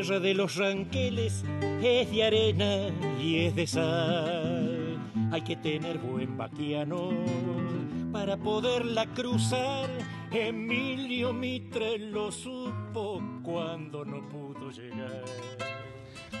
tierra de los ranqueles es de arena y es de sal. Hay que tener buen vaquiano para poderla cruzar. Emilio Mitre lo supo cuando no pudo llegar.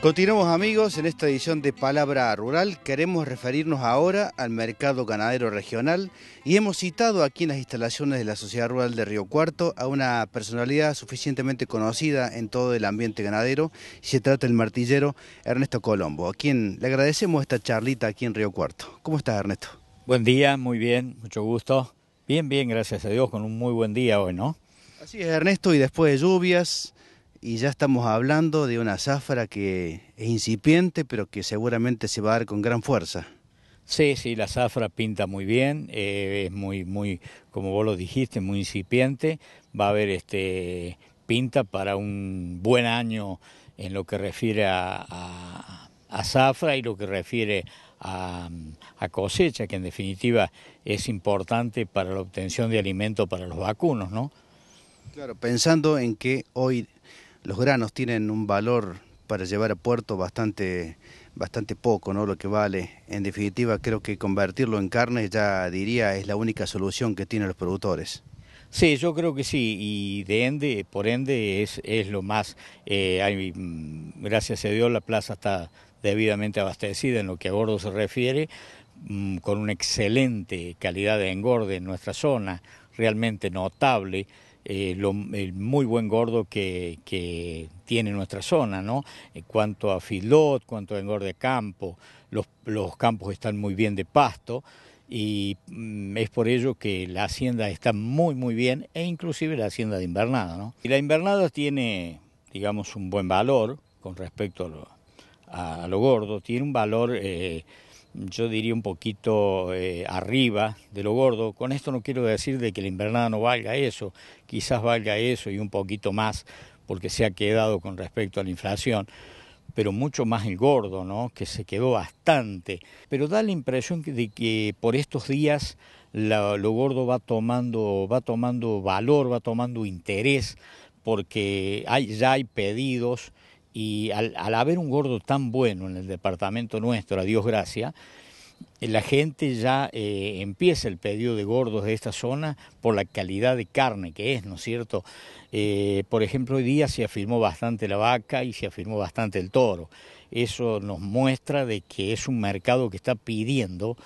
Continuamos amigos, en esta edición de Palabra Rural queremos referirnos ahora al mercado ganadero regional y hemos citado aquí en las instalaciones de la Sociedad Rural de Río Cuarto a una personalidad suficientemente conocida en todo el ambiente ganadero se trata del martillero Ernesto Colombo, a quien le agradecemos esta charlita aquí en Río Cuarto. ¿Cómo estás Ernesto? Buen día, muy bien, mucho gusto. Bien, bien, gracias a Dios, con un muy buen día hoy, ¿no? Así es Ernesto y después de lluvias y ya estamos hablando de una zafra que es incipiente, pero que seguramente se va a dar con gran fuerza. Sí, sí, la zafra pinta muy bien, eh, es muy, muy, como vos lo dijiste, muy incipiente. Va a haber este pinta para un buen año en lo que refiere a, a, zafra y lo que refiere a, a, cosecha, que en definitiva es importante para la obtención de alimento para los vacunos, ¿no? Claro, pensando en que hoy los granos tienen un valor para llevar a puerto bastante, bastante poco, ¿no? Lo que vale. En definitiva, creo que convertirlo en carne ya diría es la única solución que tienen los productores. Sí, yo creo que sí, y de ende, por ende es, es lo más, eh, mm, gracias a Dios la plaza está debidamente abastecida en lo que a gordo se refiere, mm, con una excelente calidad de engorde en nuestra zona, realmente notable. Eh, el muy buen gordo que, tiene nuestra zona, ¿no? En cuanto a filot, cuanto a engorde campo, los, los campos están muy bien de pasto y mm, es por ello que la hacienda está muy muy bien e inclusive la hacienda de invernada. ¿no? Y la invernada tiene, digamos, un buen valor con respecto a lo, lo gordo, tiene un valor... Eh, yo diría un poquito eh, arriba de lo gordo. Con esto no quiero decir de que la invernada no valga eso, quizás valga eso y un poquito más, porque se ha quedado con respecto a la inflación, pero mucho más el gordo, ¿no? que se quedó bastante. Pero da la impresión de que por estos días la, lo gordo va tomando, va tomando valor, va tomando interés, porque hay, ya hay pedidos y al, haber un gordo tan bueno en el departamento nuestro, a Dios gracia, la gente ya eh, empieza el pedido de gordos de esta zona por la calidad de carne que es, ¿no es cierto? Eh, por ejemplo, hoy día se afirmó bastante la vaca y se afirmó bastante el toro. Eso nos muestra de que es un mercado que está pidiendo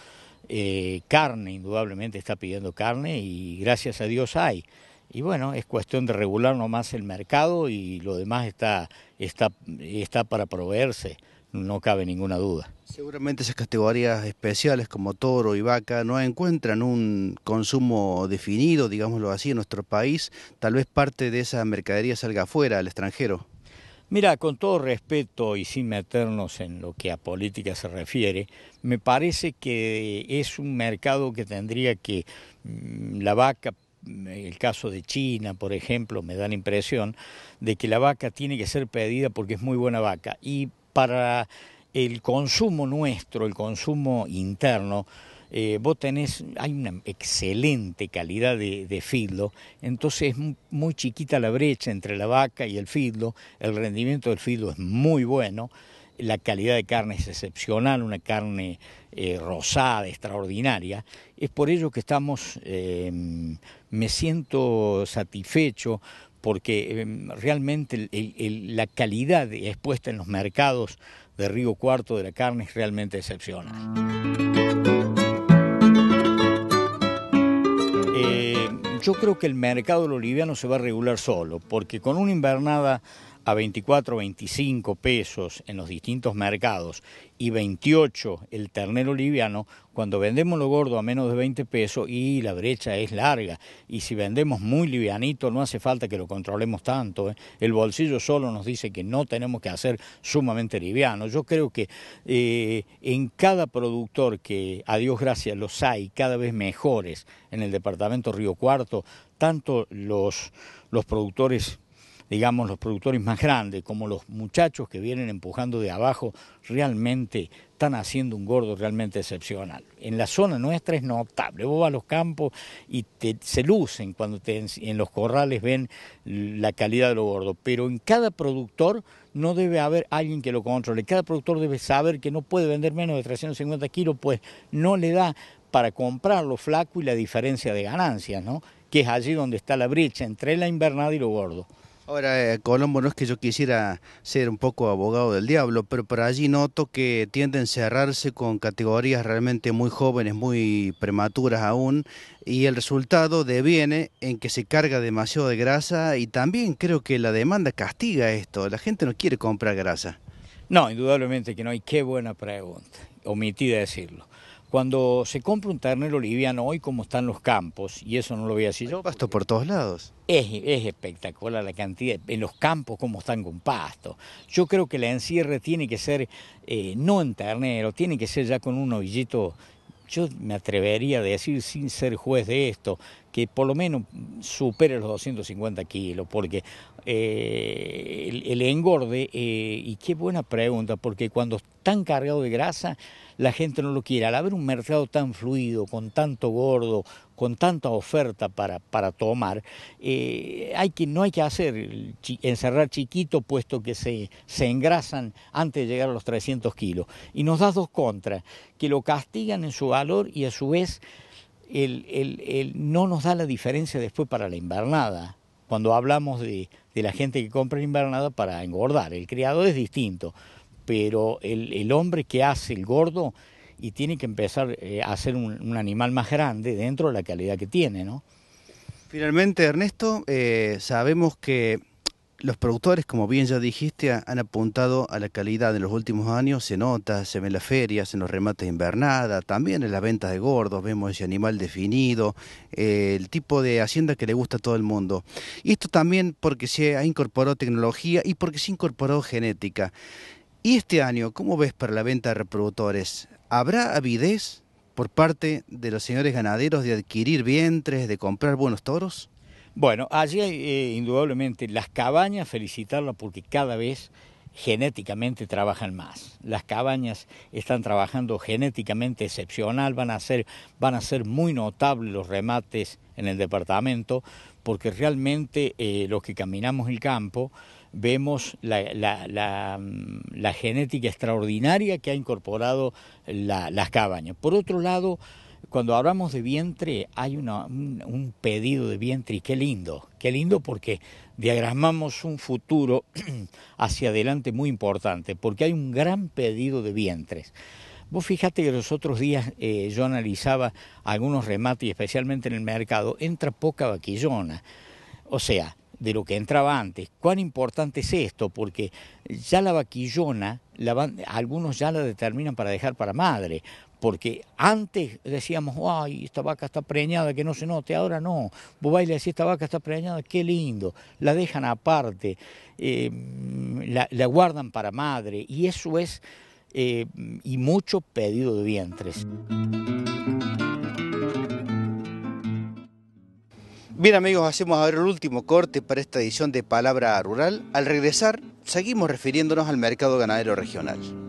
eh, carne, indudablemente está pidiendo carne y gracias a Dios hay. Y bueno, es cuestión de regular nomás el mercado y lo demás está, está, está para proveerse, no cabe ninguna duda. Seguramente esas categorías especiales como toro y vaca no encuentran un consumo definido, digámoslo así, en nuestro país. Tal vez parte de esa mercadería salga afuera, al extranjero. Mira, con todo respeto y sin meternos en lo que a política se refiere, me parece que es un mercado que tendría que mm, la vaca el caso de China, por ejemplo, me da la impresión de que la vaca tiene que ser pedida porque es muy buena vaca. Y para el consumo nuestro, el consumo interno, eh, vos tenés, hay una excelente calidad de, de fidlo, entonces es muy chiquita la brecha entre la vaca y el fidlo, el rendimiento del fidlo es muy bueno, la calidad de carne es excepcional, una carne eh, rosada, extraordinaria. Es por ello que estamos, em, me siento satisfecho porque em, realmente la calidad expuesta en los mercados de Río Cuarto de la carne es realmente excepcional. Eh, yo creo que el mercado boliviano se va a regular solo, porque con una invernada a 24, 25 pesos en los distintos mercados y 28 el ternero liviano, cuando vendemos lo gordo a menos de 20 pesos y la brecha es larga. Y si vendemos muy livianito no hace falta que lo controlemos tanto. ¿eh? El bolsillo solo nos dice que no tenemos que hacer sumamente liviano. Yo creo que eh, en cada productor que a Dios gracias los hay cada vez mejores en el departamento Río Cuarto, tanto los, los productores digamos, los productores más grandes, como los muchachos que vienen empujando de abajo, realmente están haciendo un gordo realmente excepcional. En la zona nuestra es notable. Vos vas a los campos y te, se lucen cuando en los corrales ven la calidad de lo gordo. Pero en cada productor no debe haber alguien que lo controle. Cada productor debe saber que no puede vender menos de 350 kilos, pues no le da para comprar lo flaco y la diferencia de ganancias, ¿no? que es allí donde está la brecha entre la invernada y lo gordo. Ahora, eh, Colombo, no es que yo quisiera ser un poco abogado del diablo, pero por allí noto que tienden a encerrarse con categorías realmente muy jóvenes, muy prematuras aún, y el resultado deviene en que se carga demasiado de grasa y también creo que la demanda castiga esto, la gente no quiere comprar grasa. No, indudablemente que no, y qué buena pregunta, omití decirlo. Cuando se compra un ternero liviano hoy, como están los campos, y eso no lo voy a decir yo. Pasto por todos lados. Es, espectacular la cantidad, en los campos como están con pasto. Yo creo que la encierre tiene que ser, eh, no en ternero, tiene que ser ya con un ovillito, yo me atrevería a decir sin ser juez de esto, que por lo menos supere los 250 kilos, porque eh, el, engorde, eh, y qué buena pregunta, porque cuando están cargados de grasa, la gente no lo quiere. Al haber un mercado tan fluido, con tanto gordo, con tanta oferta para, tomar, eh, hay que, no hay que hacer encerrar chiquito, puesto que se, se engrasan antes de llegar a los 300 kilos. Y nos das dos contras, que lo castigan en su valor y a su vez el, el, no nos da la diferencia después para la invernada. Cuando hablamos de, de la gente que compra la invernada para engordar, el criado es distinto, pero el, hombre que hace el gordo y tiene que empezar eh, a hacer un, animal más grande dentro de la calidad que tiene, ¿no? Finalmente, Ernesto, eh, sabemos que los productores, como bien ya dijiste, han apuntado a la calidad en los últimos años, se nota, se ve en las ferias, en los remates de invernada, también en las ventas de gordos, vemos ese animal definido, eh, el tipo de hacienda que le gusta a todo el mundo. Y esto también porque se ha incorporado tecnología y porque se incorporado genética. Y este año, ¿cómo ves para la venta de reproductores? ¿Habrá avidez por parte de los señores ganaderos de adquirir vientres, de comprar buenos toros? Bueno, allí eh, indudablemente las cabañas, felicitarla porque cada vez genéticamente trabajan más. Las cabañas están trabajando genéticamente excepcional, van a ser, van a ser muy notables los remates en el departamento, porque realmente eh, los que caminamos el campo vemos la, la mm, genética extraordinaria que ha incorporado las cabañas. Por otro lado, cuando hablamos de vientre, hay un, pedido de vientre y qué lindo, qué lindo porque diagramamos un futuro hacia adelante muy importante, porque hay un gran pedido de vientres. Vos fíjate que los otros días eh, yo analizaba algunos remates, especialmente en el mercado, entra poca vaquillona. O sea, de lo que entraba antes. ¿Cuán importante es esto? Porque ya la vaquillona, la algunos ya la determinan para dejar para madre, porque antes decíamos, ay, esta vaca está preñada, que no se note, ahora no, vos vais y le decís, esta vaca está preñada, qué lindo, la dejan aparte, eh, la, guardan para madre, y eso es, eh, y mucho pedido de vientres. Bien amigos, hacemos ahora el último corte para esta edición de Palabra Rural. Al regresar, seguimos refiriéndonos al mercado ganadero regional.